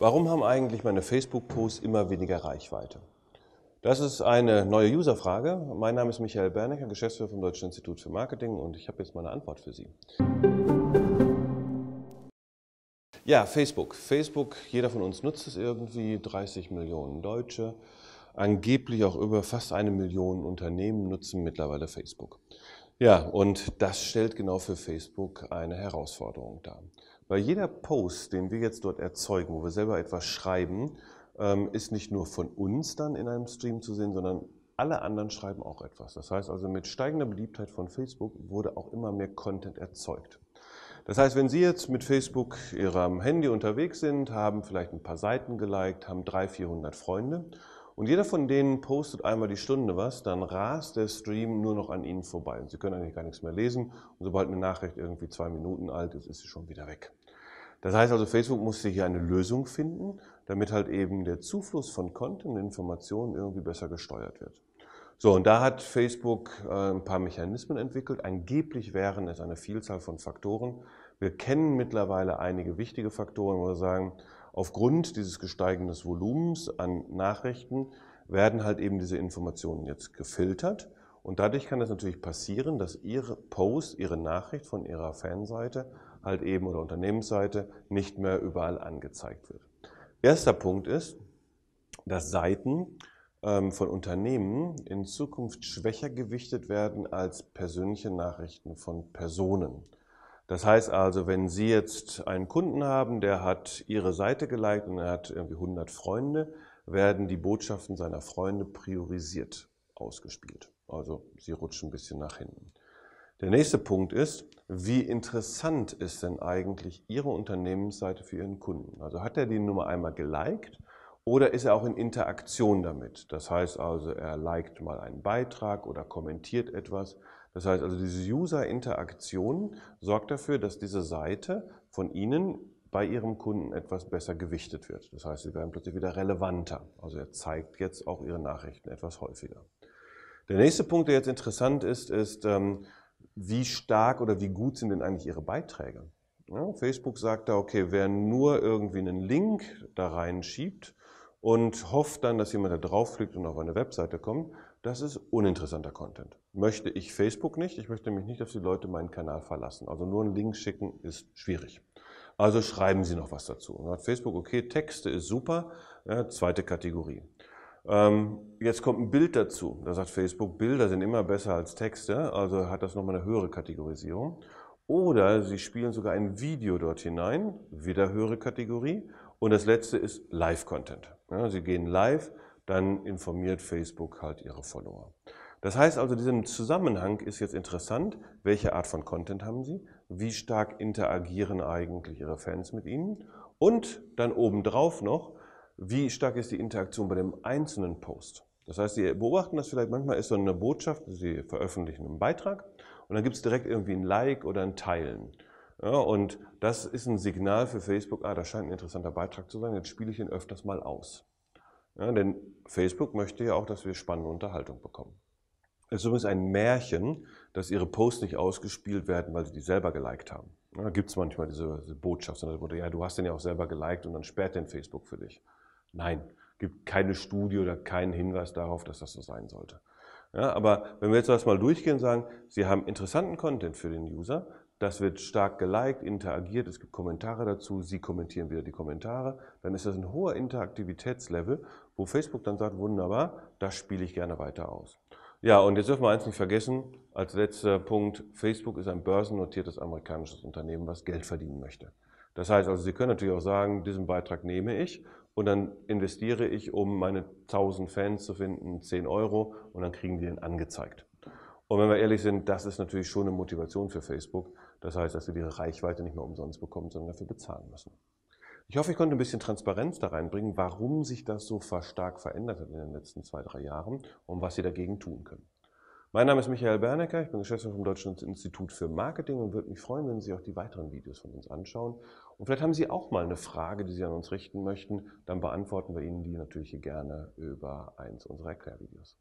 Warum haben eigentlich meine Facebook-Posts immer weniger Reichweite? Das ist eine neue User-Frage. Mein Name ist Michael Bernecker, Geschäftsführer vom Deutschen Institut für Marketing und ich habe jetzt mal eine Antwort für Sie. Ja, Facebook. Facebook, jeder von uns nutzt es irgendwie, 30 Millionen Deutsche. Angeblich auch über fast eine Million Unternehmen nutzen mittlerweile Facebook. Ja, und das stellt genau für Facebook eine Herausforderung dar. Weil jeder Post, den wir jetzt dort erzeugen, wo wir selber etwas schreiben, ähm, ist nicht nur von uns dann in einem Stream zu sehen, sondern alle anderen schreiben auch etwas. Das heißt also, mit steigender Beliebtheit von Facebook wurde auch immer mehr Content erzeugt. Das heißt, wenn Sie jetzt mit Facebook Ihrem Handy unterwegs sind, haben vielleicht ein paar Seiten geliked, haben 300, 400 Freunde und jeder von denen postet einmal die Stunde was, dann rast der Stream nur noch an ihnen vorbei. Und sie können eigentlich gar nichts mehr lesen. Und sobald eine Nachricht irgendwie zwei Minuten alt ist, ist sie schon wieder weg. Das heißt also, Facebook musste hier eine Lösung finden, damit halt eben der Zufluss von Content und Informationen irgendwie besser gesteuert wird. So, und da hat Facebook äh, ein paar Mechanismen entwickelt. Angeblich wären es eine Vielzahl von Faktoren. Wir kennen mittlerweile einige wichtige Faktoren, wo wir sagen, aufgrund dieses gesteigenden Volumens an Nachrichten werden halt eben diese Informationen jetzt gefiltert. Und dadurch kann es natürlich passieren, dass Ihre Post, Ihre Nachricht von Ihrer Fanseite halt eben oder Unternehmensseite nicht mehr überall angezeigt wird. Erster Punkt ist, dass Seiten ähm, von Unternehmen in Zukunft schwächer gewichtet werden als persönliche Nachrichten von Personen. Das heißt also, wenn Sie jetzt einen Kunden haben, der hat Ihre Seite geliked und er hat irgendwie 100 Freunde, werden die Botschaften seiner Freunde priorisiert ausgespielt. Also Sie rutschen ein bisschen nach hinten. Der nächste Punkt ist, wie interessant ist denn eigentlich Ihre Unternehmensseite für Ihren Kunden? Also hat er die Nummer einmal geliked oder ist er auch in Interaktion damit? Das heißt also, er liked mal einen Beitrag oder kommentiert etwas. Das heißt also, diese User-Interaktion sorgt dafür, dass diese Seite von Ihnen bei Ihrem Kunden etwas besser gewichtet wird. Das heißt, Sie werden plötzlich wieder relevanter. Also er zeigt jetzt auch Ihre Nachrichten etwas häufiger. Der nächste Punkt, der jetzt interessant ist, ist, ähm, wie stark oder wie gut sind denn eigentlich Ihre Beiträge? Ja, Facebook sagt da, okay, wer nur irgendwie einen Link da reinschiebt und hofft dann, dass jemand da draufklickt und auf eine Webseite kommt, das ist uninteressanter Content. Möchte ich Facebook nicht, ich möchte mich nicht dass die Leute meinen Kanal verlassen. Also nur einen Link schicken ist schwierig. Also schreiben Sie noch was dazu. Und dann hat Facebook, okay, Texte ist super, ja, zweite Kategorie. Ähm, jetzt kommt ein Bild dazu. Da sagt Facebook, Bilder sind immer besser als Texte, also hat das nochmal eine höhere Kategorisierung. Oder Sie spielen sogar ein Video dort hinein, wieder höhere Kategorie. Und das letzte ist Live-Content. Ja, Sie gehen live, dann informiert Facebook halt ihre Follower. Das heißt also, diesem Zusammenhang ist jetzt interessant, welche Art von Content haben sie, wie stark interagieren eigentlich ihre Fans mit ihnen und dann obendrauf noch, wie stark ist die Interaktion bei dem einzelnen Post. Das heißt, Sie beobachten das vielleicht, manchmal ist so eine Botschaft, Sie veröffentlichen einen Beitrag und dann gibt es direkt irgendwie ein Like oder ein Teilen. Ja, und das ist ein Signal für Facebook, ah, das scheint ein interessanter Beitrag zu sein, jetzt spiele ich ihn öfters mal aus. Ja, denn Facebook möchte ja auch, dass wir spannende Unterhaltung bekommen. Es ist übrigens ein Märchen, dass ihre Posts nicht ausgespielt werden, weil sie die selber geliked haben. Ja, da gibt es manchmal diese, diese Botschaft, ja, du hast den ja auch selber geliked und dann sperrt den Facebook für dich. Nein, gibt keine Studie oder keinen Hinweis darauf, dass das so sein sollte. Ja, aber wenn wir jetzt erstmal durchgehen und sagen, Sie haben interessanten Content für den User, das wird stark geliked, interagiert, es gibt Kommentare dazu, Sie kommentieren wieder die Kommentare. Dann ist das ein hoher Interaktivitätslevel, wo Facebook dann sagt, wunderbar, das spiele ich gerne weiter aus. Ja, und jetzt dürfen wir eins nicht vergessen, als letzter Punkt, Facebook ist ein börsennotiertes amerikanisches Unternehmen, was Geld verdienen möchte. Das heißt also, Sie können natürlich auch sagen, diesen Beitrag nehme ich und dann investiere ich, um meine 1000 Fans zu finden, 10 Euro und dann kriegen die den angezeigt. Und wenn wir ehrlich sind, das ist natürlich schon eine Motivation für Facebook. Das heißt, dass sie ihre Reichweite nicht mehr umsonst bekommen, sondern dafür bezahlen müssen. Ich hoffe, ich konnte ein bisschen Transparenz da reinbringen, warum sich das so stark verändert hat in den letzten zwei, drei Jahren und was sie dagegen tun können. Mein Name ist Michael Bernecker, ich bin Geschäftsführer vom Deutschen Institut für Marketing und würde mich freuen, wenn Sie auch die weiteren Videos von uns anschauen. Und vielleicht haben Sie auch mal eine Frage, die Sie an uns richten möchten, dann beantworten wir Ihnen die natürlich gerne über eins unserer Erklärvideos.